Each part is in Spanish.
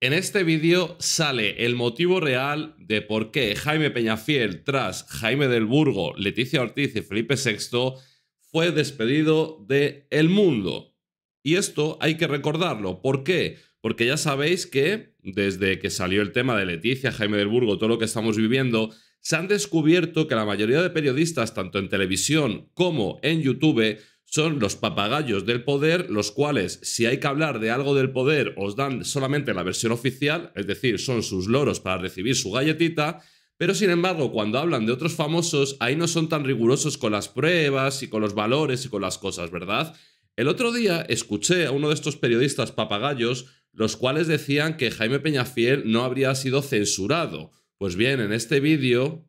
En este vídeo sale el motivo real de por qué Jaime Peñafiel, tras Jaime del Burgo, Leticia Ortiz y Felipe VI, fue despedido de El Mundo. Y esto hay que recordarlo. ¿Por qué? Porque ya sabéis que desde que salió el tema de Leticia, Jaime del Burgo, todo lo que estamos viviendo, se han descubierto que la mayoría de periodistas, tanto en televisión como en YouTube, son los papagayos del poder, los cuales, si hay que hablar de algo del poder, os dan solamente la versión oficial, es decir, son sus loros para recibir su galletita, pero sin embargo, cuando hablan de otros famosos, ahí no son tan rigurosos con las pruebas y con los valores y con las cosas, ¿verdad? El otro día escuché a uno de estos periodistas papagayos, los cuales decían que Jaime Peñafiel no habría sido censurado. Pues bien, en este vídeo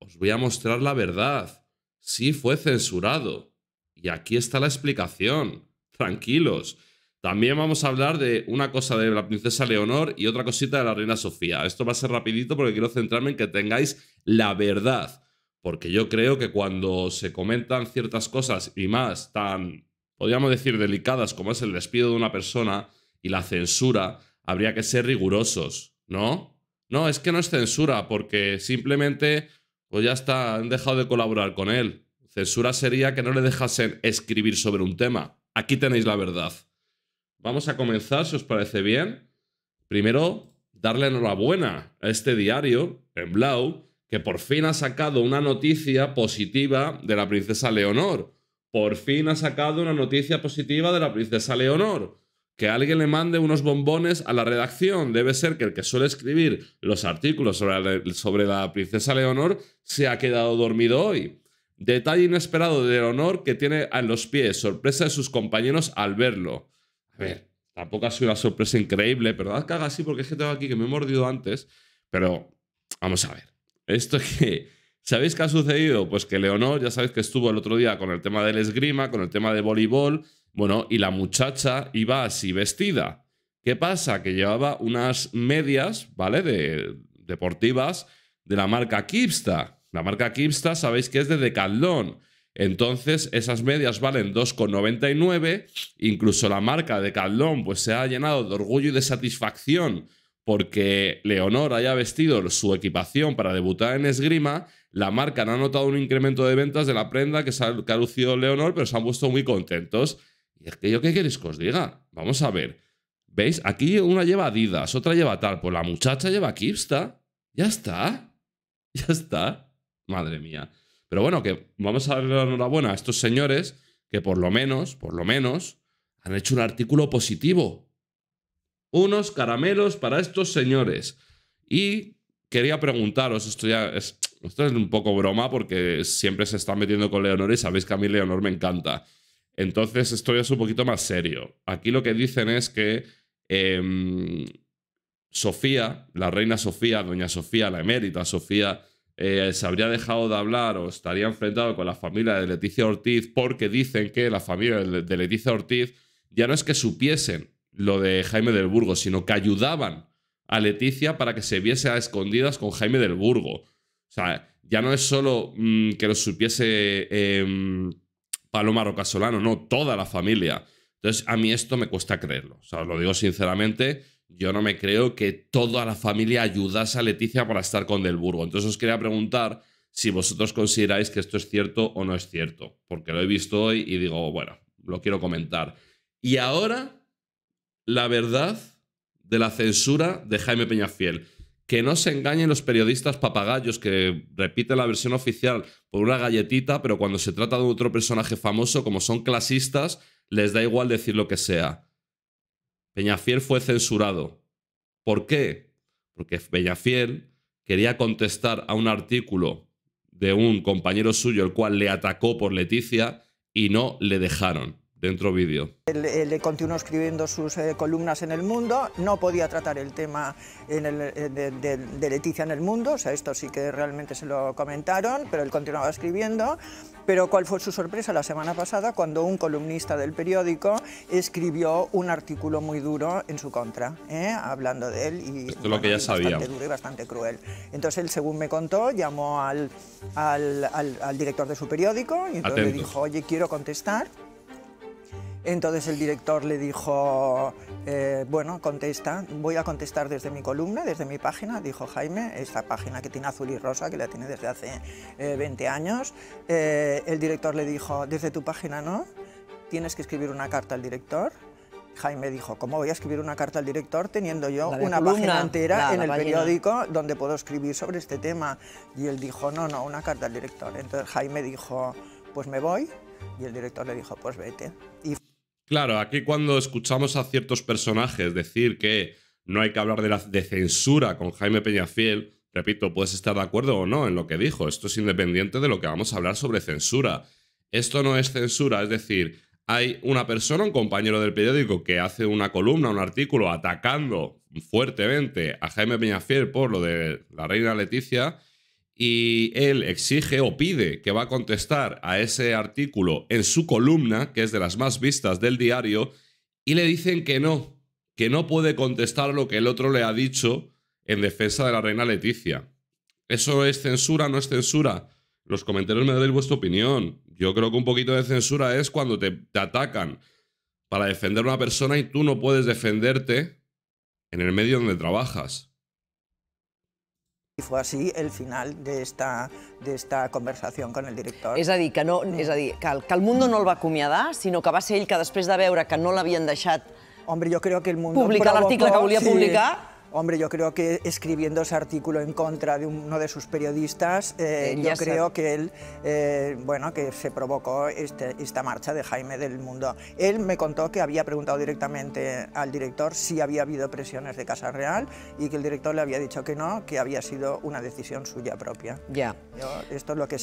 os voy a mostrar la verdad. Sí fue censurado. Y aquí está la explicación. Tranquilos. También vamos a hablar de una cosa de la princesa Leonor y otra cosita de la reina Sofía. Esto va a ser rapidito porque quiero centrarme en que tengáis la verdad. Porque yo creo que cuando se comentan ciertas cosas y más tan, podríamos decir, delicadas como es el despido de una persona y la censura, habría que ser rigurosos, ¿no? No, es que no es censura porque simplemente, pues ya está, han dejado de colaborar con él. Censura sería que no le dejasen escribir sobre un tema. Aquí tenéis la verdad. Vamos a comenzar, si os parece bien. Primero, darle enhorabuena a este diario, en Blau, que por fin ha sacado una noticia positiva de la princesa Leonor. Por fin ha sacado una noticia positiva de la princesa Leonor. Que alguien le mande unos bombones a la redacción. Debe ser que el que suele escribir los artículos sobre la, sobre la princesa Leonor se ha quedado dormido hoy. Detalle inesperado del honor que tiene en los pies, sorpresa de sus compañeros al verlo. A ver, tampoco ha sido una sorpresa increíble, pero que haga así porque es que tengo aquí que me he mordido antes. Pero vamos a ver, esto es que. ¿Sabéis qué ha sucedido? Pues que Leonor, ya sabéis que estuvo el otro día con el tema del esgrima, con el tema de voleibol, bueno, y la muchacha iba así vestida. ¿Qué pasa? Que llevaba unas medias, ¿vale? De deportivas de la marca Kipsta, la marca Kipsta sabéis que es de Decathlon. Entonces, esas medias valen 2,99. Incluso la marca Decathlon pues, se ha llenado de orgullo y de satisfacción porque Leonor haya vestido su equipación para debutar en esgrima. La marca no ha notado un incremento de ventas de la prenda que, ha, lucido Leonor, pero se han puesto muy contentos. Y es que yo qué queréis que os diga. Vamos a ver. ¿Veis? Aquí una lleva Adidas, otra lleva tal. Pues la muchacha lleva Kipsta. Ya está. Ya está. Madre mía. Pero bueno, que vamos a darle la enhorabuena a estos señores que por lo menos, por lo menos, han hecho un artículo positivo. Unos caramelos para estos señores. Y quería preguntaros, esto ya es, esto es un poco broma porque siempre se está metiendo con Leonor y sabéis que a mí Leonor me encanta. Entonces esto ya es un poquito más serio. Aquí lo que dicen es que em, Sofía, la reina Sofía, doña Sofía, la emérita Sofía, eh, se habría dejado de hablar o estaría enfrentado con la familia de Leticia Ortiz porque dicen que la familia de Leticia Ortiz ya no es que supiesen lo de Jaime del Burgo, sino que ayudaban a Leticia para que se viese a escondidas con Jaime del Burgo. O sea, ya no es solo mm, que lo supiese em, Paloma Rocasolano, no, toda la familia. Entonces, a mí esto me cuesta creerlo. O sea, lo digo sinceramente, yo no me creo que toda la familia ayudase a Leticia para estar con Del Burgo. Entonces os quería preguntar si vosotros consideráis que esto es cierto o no es cierto, porque lo he visto hoy y digo, bueno, lo quiero comentar. Y ahora, la verdad de la censura de Jaime Peñafiel. Que no se engañen los periodistas papagayos que repiten la versión oficial por una galletita, pero cuando se trata de otro personaje famoso, como son clasistas, les da igual decir lo que sea. Peñafiel fue censurado. ¿Por qué? Porque Peñafiel quería contestar a un artículo de un compañero suyo, el cual le atacó por Leticia, y no le dejaron dentro vídeo. Él, continuó escribiendo sus eh, columnas en El Mundo, no podía tratar el tema eh, de, Leticia en El Mundo, o sea, esto sí que realmente se lo comentaron, pero él continuaba escribiendo. Pero cuál fue su sorpresa la semana pasada cuando un columnista del periódico escribió un artículo muy duro en su contra, ¿eh? hablando de él y, esto es lo que ya sabía. bastante duro y bastante cruel. Entonces él, según me contó, llamó al, al, al, director de su periódico y entonces le dijo, oye, quiero contestar. Entonces el director le dijo, eh, bueno, contesta, voy a contestar desde mi columna, desde mi página, dijo Jaime, esta página que tiene azul y rosa, que la tiene desde hace 20 eh, años. Eh, el director le dijo, desde tu página no, tienes que escribir una carta al director. Jaime dijo, ¿cómo voy a escribir una carta al director teniendo yo una página entera en el periódico donde puedo escribir sobre este tema? Y él dijo, no, no, una carta al director. Entonces Jaime dijo, pues me voy. Y el director le dijo, pues vete. Claro, aquí cuando escuchamos a ciertos personajes decir que no hay que hablar de, la, censura con Jaime Peñafiel, repito, puedes estar de acuerdo o no en lo que dijo. Esto es independiente de lo que vamos a hablar sobre censura. Esto no es censura, es decir, hay una persona, un compañero del periódico, que hace una columna, un artículo atacando fuertemente a Jaime Peñafiel por lo de la reina Leticia y él exige o pide que va a contestar a ese artículo en su columna, que es de las más vistas del diario, y le dicen que no, que no puede contestar lo que el otro le ha dicho en defensa de la reina Leticia. ¿Eso es censura? ¿No es censura? Los comentarios me dais vuestra opinión. Yo creo que un poquito de censura es cuando te, te atacan para defender a una persona y tú no puedes defenderte en el medio donde trabajas. I fou així el final d'esta esta, de conversació amb el director. És a dir, que, no, és a dir que, el, que el Mundo no el va acomiadar, sinó que va ser ell que després de veure que no l'havien deixat Hombre, yo creo que el mundo publicar l'article que volia sí. publicar, Hombre, yo creo que escribiendo ese artículo en contra de uno de sus periodistas, eh, eh, yo creo que él, eh, bueno, que se provocó este, esta marcha de Jaime del Mundo. Él me contó que había preguntado directamente al director si había habido presiones de Casa Real y que el director le había dicho que no, que había sido una decisión suya propia. Ya. Esto es lo que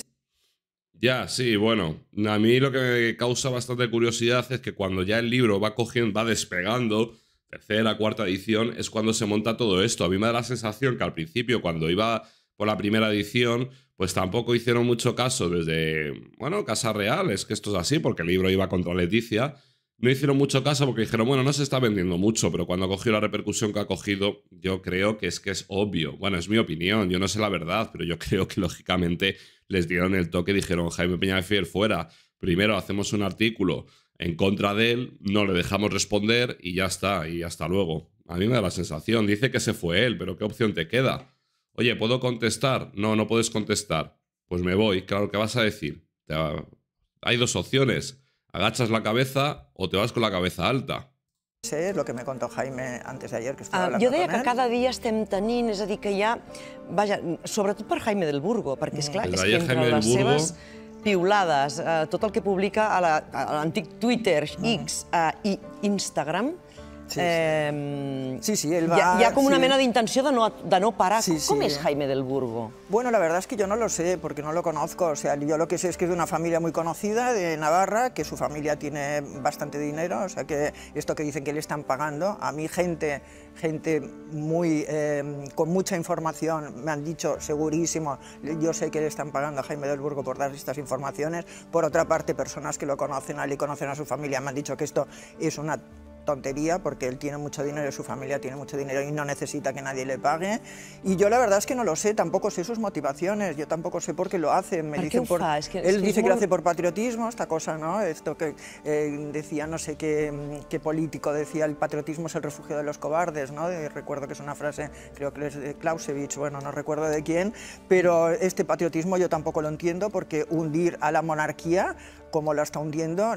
ya, sí, bueno. A mí lo que me causa bastante curiosidad es que cuando ya el libro va cogiendo, va despegando, tercera, cuarta edición, es cuando se monta todo esto. A mí me da la sensación que al principio, cuando iba por la primera edición, pues tampoco hicieron mucho caso desde, bueno, Casa Real, es que esto es así, porque el libro iba contra Leticia. No hicieron mucho caso porque dijeron, bueno, no se está vendiendo mucho, pero cuando ha cogido la repercusión que ha cogido, yo creo que es que es obvio. Bueno, es mi opinión, yo no sé la verdad, pero yo creo que lógicamente les dieron el toque y dijeron, Jaime Peña de Fiel, fuera, primero hacemos un artículo en contra de él, no le dejamos responder y ya está, y hasta luego. A mí me da la sensación, dice que se fue él, pero ¿qué opción te queda? Oye, ¿puedo contestar? No, no puedes contestar. Pues me voy, claro, ¿qué vas a decir? Hay dos opciones, agachas la cabeza o te vas con la cabeza alta. Sé lo que me contó Jaime antes de ayer, que estaba ah, Yo Yo que cada día estem tenint, Es decir, que ya... Vaya, sobre todo por Jaime del Burgo, porque es mm. claro que entre Jaime les Burgo... piulades, eh, tot el que publica a l'antic la, Twitter, X eh, i Instagram, Sí, eh, sí, él va... una mena de intención no, de no parar. ¿Cómo es Jaime del Burgo? Bueno, la verdad es que yo no lo sé, porque no lo conozco. O sea, yo lo que sé es que es de una familia muy conocida de Navarra, que su familia tiene bastante dinero, o sea, que esto que dicen que le están pagando, a mí gente, gente muy, em, con mucha información me han dicho, segurísimo, yo sé que le están pagando a Jaime del Burgo por dar estas informaciones. Por otra parte, personas que lo conocen a él y conocen a su familia me han dicho que esto es una tontería porque él tiene mucho dinero, su familia tiene mucho dinero y no necesita que nadie le pague. Y yo la verdad es que no lo sé, tampoco sé sus motivaciones, yo tampoco sé por qué lo hace. Me por, él dice que lo hace por patriotismo, esta cosa, ¿no? Esto que eh, decía, no sé qué, político decía, el patriotismo es el refugio de los cobardes, ¿no? recuerdo que es una frase, creo que es de Clausewitz, bueno, no recuerdo de quién, pero este patriotismo yo tampoco lo entiendo porque hundir a la monarquía como la está hundiendo,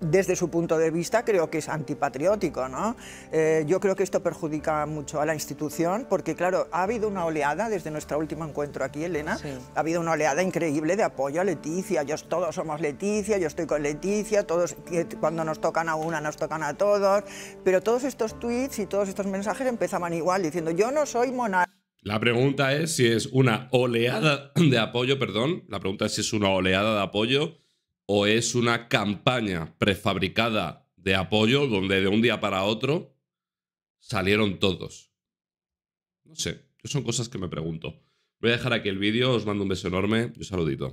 desde su punto de vista creo que es antipatriótico. ¿no? Eh, yo creo que esto perjudica mucho a la institución, porque claro, ha habido una oleada, desde nuestro último encuentro aquí, Elena, ha habido una oleada increíble de apoyo a Leticia. todos somos Leticia, yo estoy con Leticia, todos eh, cuando nos tocan a una nos tocan a todos, pero todos estos tweets y todos estos mensajes empezaban igual, diciendo yo no soy monarca. La pregunta es si es una oleada de apoyo, perdón, la pregunta es si es una oleada de apoyo o es una campaña prefabricada de apoyo donde de un día para otro salieron todos. No sé, son cosas que me pregunto. Voy a dejar aquí el vídeo, os mando un beso enorme y un saludito.